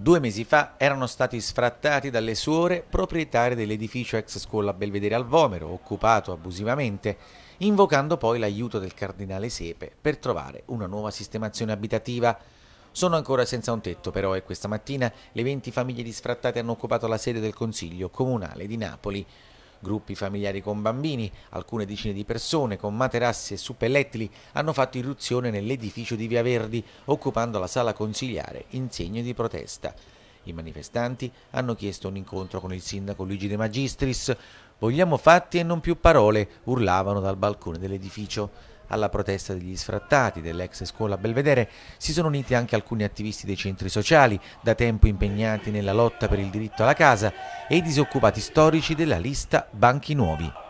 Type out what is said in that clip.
Due mesi fa erano stati sfrattati dalle suore proprietarie dell'edificio ex scuola Belvedere al Vomero, occupato abusivamente, invocando poi l'aiuto del cardinale Sepe per trovare una nuova sistemazione abitativa. Sono ancora senza un tetto però e questa mattina le 20 famiglie disfrattate hanno occupato la sede del Consiglio Comunale di Napoli. Gruppi familiari con bambini, alcune decine di persone con materassi e suppellettili hanno fatto irruzione nell'edificio di Via Verdi, occupando la sala consigliare in segno di protesta. I manifestanti hanno chiesto un incontro con il sindaco Luigi De Magistris. Vogliamo fatti e non più parole, urlavano dal balcone dell'edificio. Alla protesta degli sfrattati dell'ex scuola Belvedere si sono uniti anche alcuni attivisti dei centri sociali, da tempo impegnati nella lotta per il diritto alla casa, e i disoccupati storici della lista Banchi Nuovi.